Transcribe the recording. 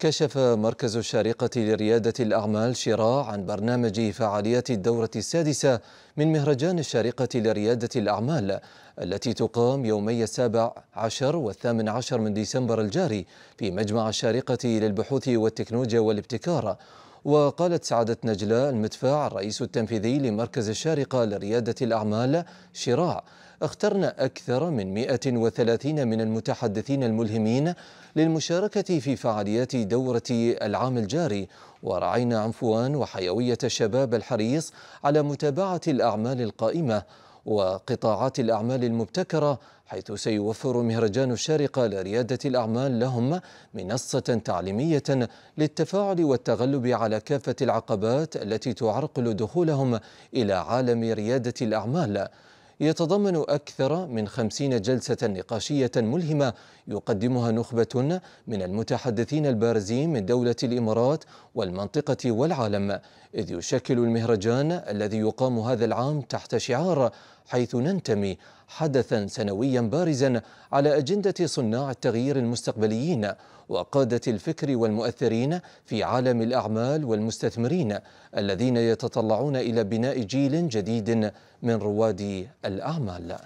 كشف مركز الشارقة لريادة الأعمال شراع عن برنامج فعاليات الدورة السادسة من مهرجان الشارقة لريادة الأعمال التي تقام يومي السابع عشر والثامن عشر من ديسمبر الجاري في مجمع الشارقة للبحوث والتكنولوجيا والابتكار وقالت سعادة نجلاء المدفع الرئيس التنفيذي لمركز الشارقة لريادة الأعمال شراع اخترنا أكثر من 130 من المتحدثين الملهمين للمشاركة في فعاليات دورة العام الجاري ورعينا عنفوان وحيوية الشباب الحريص على متابعة الأعمال القائمة وقطاعات الأعمال المبتكرة حيث سيوفر مهرجان الشارقة لريادة الأعمال لهم منصة تعليمية للتفاعل والتغلب على كافة العقبات التي تعرقل دخولهم إلى عالم ريادة الأعمال يتضمن أكثر من خمسين جلسة نقاشية ملهمة يقدمها نخبة من المتحدثين البارزين من دولة الإمارات والمنطقة والعالم إذ يشكل المهرجان الذي يقام هذا العام تحت شعار حيث ننتمي حدثا سنويا بارزا على أجندة صناع التغيير المستقبليين وقادة الفكر والمؤثرين في عالم الأعمال والمستثمرين الذين يتطلعون إلى بناء جيل جديد من رواد الأعمال